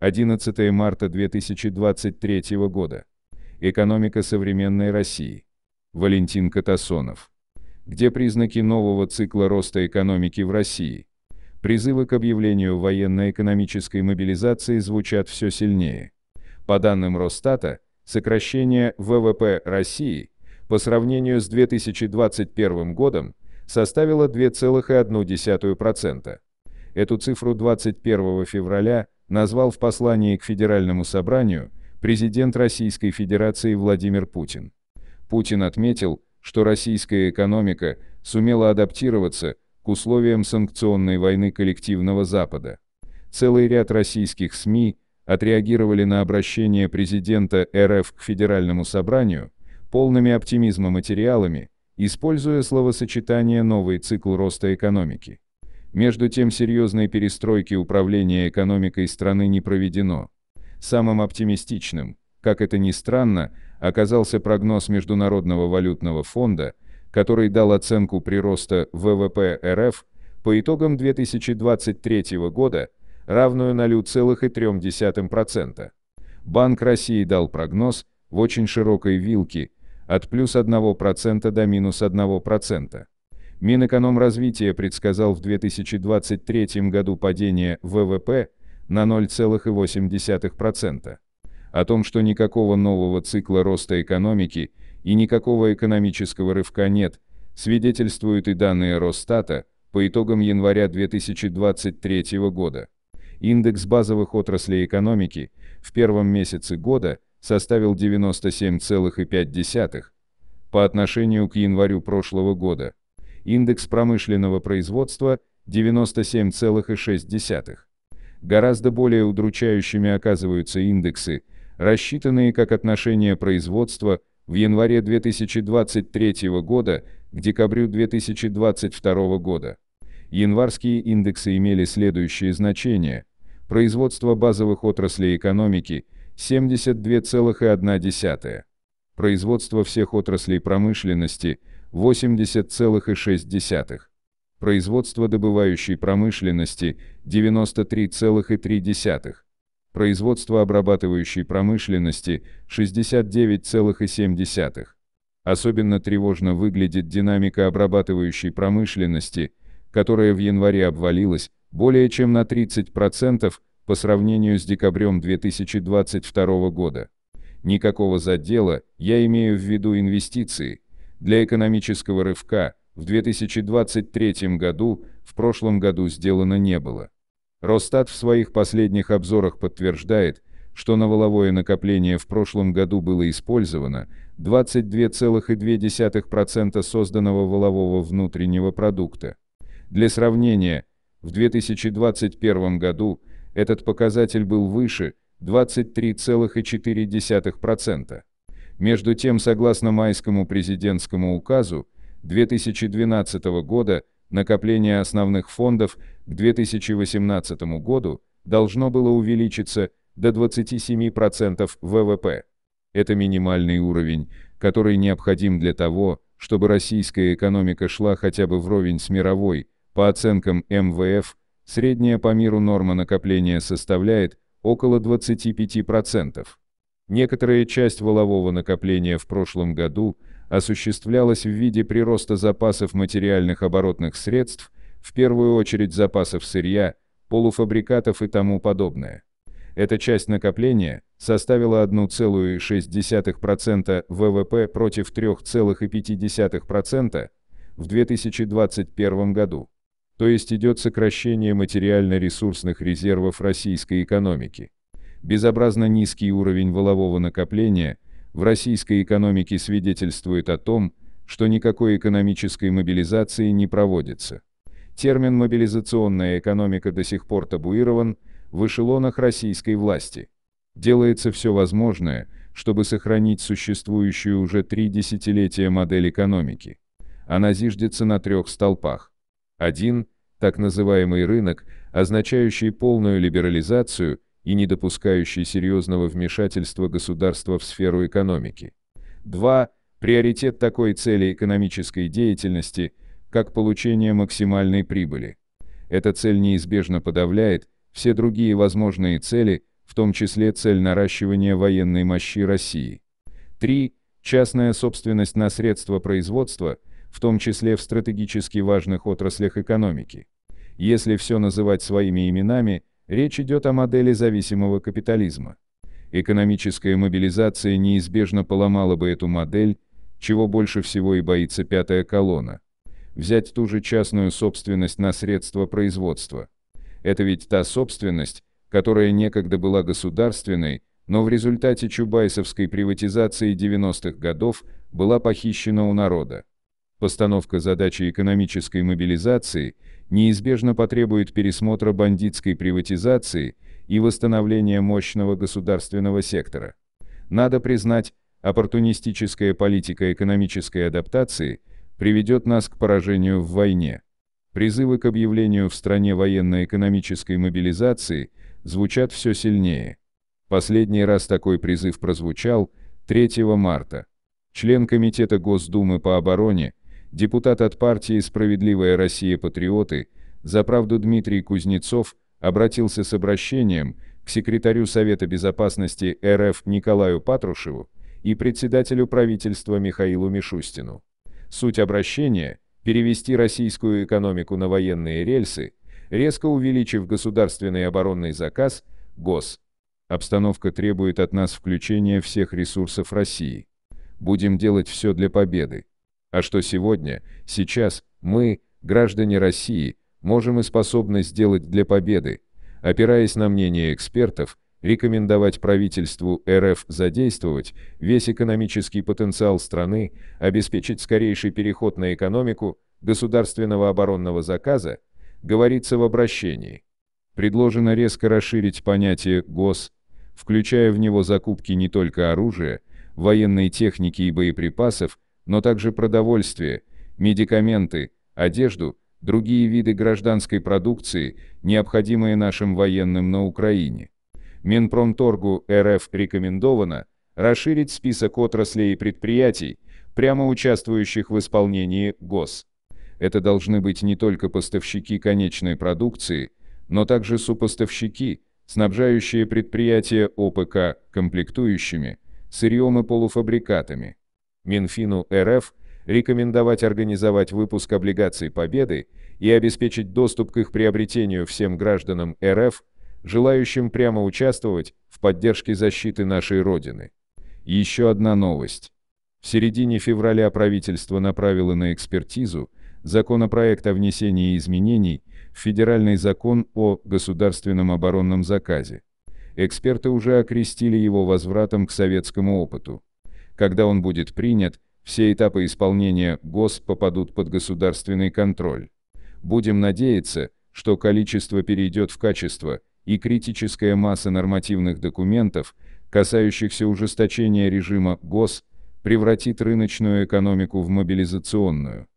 11 марта 2023 года. Экономика современной России. Валентин Катасонов. Где признаки нового цикла роста экономики в России? Призывы к объявлению военно-экономической мобилизации звучат все сильнее. По данным Росстата, сокращение ВВП России по сравнению с 2021 годом составило 2,1%. Эту цифру 21 февраля – назвал в послании к Федеральному собранию президент Российской Федерации Владимир Путин. Путин отметил, что российская экономика сумела адаптироваться к условиям санкционной войны коллективного Запада. Целый ряд российских СМИ отреагировали на обращение президента РФ к Федеральному собранию полными оптимизма материалами, используя словосочетание «новый цикл роста экономики». Между тем серьезной перестройки управления экономикой страны не проведено. Самым оптимистичным, как это ни странно, оказался прогноз Международного валютного фонда, который дал оценку прироста ВВП РФ по итогам 2023 года, равную 0,3%. Банк России дал прогноз в очень широкой вилке от плюс 1% до минус 1%. Минэкономразвития предсказал в 2023 году падение ВВП на 0,8%. О том, что никакого нового цикла роста экономики и никакого экономического рывка нет, свидетельствуют и данные Росстата по итогам января 2023 года. Индекс базовых отраслей экономики в первом месяце года составил 97,5 по отношению к январю прошлого года, индекс промышленного производства 97,6. Гораздо более удручающими оказываются индексы, рассчитанные как отношение производства в январе 2023 года к декабрю 2022 года. Январские индексы имели следующие значения. Производство базовых отраслей экономики – 72,1. Производство всех отраслей промышленности – 80,6%, производство добывающей промышленности 93,3%, производство обрабатывающей промышленности 69,7%. Особенно тревожно выглядит динамика обрабатывающей промышленности, которая в январе обвалилась более чем на 30% по сравнению с декабрем 2022 года. Никакого задела, я имею в виду инвестиции, для экономического рывка в 2023 году в прошлом году сделано не было. Росстат в своих последних обзорах подтверждает, что на воловое накопление в прошлом году было использовано 22,2% созданного волового внутреннего продукта. Для сравнения, в 2021 году этот показатель был выше 23,4%. Между тем, согласно майскому президентскому указу 2012 года, накопление основных фондов к 2018 году должно было увеличиться до 27% ВВП. Это минимальный уровень, который необходим для того, чтобы российская экономика шла хотя бы вровень с мировой, по оценкам МВФ, средняя по миру норма накопления составляет около 25%. Некоторая часть волового накопления в прошлом году осуществлялась в виде прироста запасов материальных оборотных средств, в первую очередь запасов сырья, полуфабрикатов и тому подобное. Эта часть накопления составила 1,6% ВВП против 3,5% в 2021 году. То есть идет сокращение материально-ресурсных резервов российской экономики. Безобразно низкий уровень волового накопления в российской экономике свидетельствует о том, что никакой экономической мобилизации не проводится. Термин «мобилизационная экономика» до сих пор табуирован в эшелонах российской власти. Делается все возможное, чтобы сохранить существующую уже три десятилетия модель экономики. Она зиждется на трех столпах. Один – так называемый рынок, означающий полную либерализацию – и не допускающий серьезного вмешательства государства в сферу экономики. 2. Приоритет такой цели экономической деятельности, как получение максимальной прибыли. Эта цель неизбежно подавляет все другие возможные цели, в том числе цель наращивания военной мощи России. 3. Частная собственность на средства производства, в том числе в стратегически важных отраслях экономики. Если все называть своими именами, Речь идет о модели зависимого капитализма. Экономическая мобилизация неизбежно поломала бы эту модель, чего больше всего и боится пятая колонна. Взять ту же частную собственность на средства производства. Это ведь та собственность, которая некогда была государственной, но в результате чубайсовской приватизации 90-х годов была похищена у народа. Постановка задачи экономической мобилизации неизбежно потребует пересмотра бандитской приватизации и восстановления мощного государственного сектора. Надо признать, оппортунистическая политика экономической адаптации приведет нас к поражению в войне. Призывы к объявлению в стране военно-экономической мобилизации звучат все сильнее. Последний раз такой призыв прозвучал 3 марта. Член Комитета Госдумы по обороне депутат от партии «Справедливая Россия-патриоты» за правду Дмитрий Кузнецов обратился с обращением к секретарю Совета Безопасности РФ Николаю Патрушеву и председателю правительства Михаилу Мишустину. Суть обращения – перевести российскую экономику на военные рельсы, резко увеличив государственный оборонный заказ, ГОС. Обстановка требует от нас включения всех ресурсов России. Будем делать все для победы а что сегодня, сейчас мы, граждане России, можем и способны сделать для победы, опираясь на мнение экспертов, рекомендовать правительству РФ задействовать весь экономический потенциал страны, обеспечить скорейший переход на экономику государственного оборонного заказа, говорится в обращении. Предложено резко расширить понятие «гос», включая в него закупки не только оружия, военной техники и боеприпасов, но также продовольствие, медикаменты, одежду, другие виды гражданской продукции, необходимые нашим военным на Украине. Минпромторгу РФ рекомендовано расширить список отраслей и предприятий, прямо участвующих в исполнении ГОС. Это должны быть не только поставщики конечной продукции, но также супоставщики, снабжающие предприятия ОПК комплектующими, сырьем и полуфабрикатами. Минфину РФ рекомендовать организовать выпуск облигаций Победы и обеспечить доступ к их приобретению всем гражданам РФ, желающим прямо участвовать в поддержке защиты нашей Родины. Еще одна новость. В середине февраля правительство направило на экспертизу законопроект о внесении изменений в федеральный закон о государственном оборонном заказе. Эксперты уже окрестили его возвратом к советскому опыту когда он будет принят, все этапы исполнения ГОС попадут под государственный контроль. Будем надеяться, что количество перейдет в качество, и критическая масса нормативных документов, касающихся ужесточения режима ГОС, превратит рыночную экономику в мобилизационную.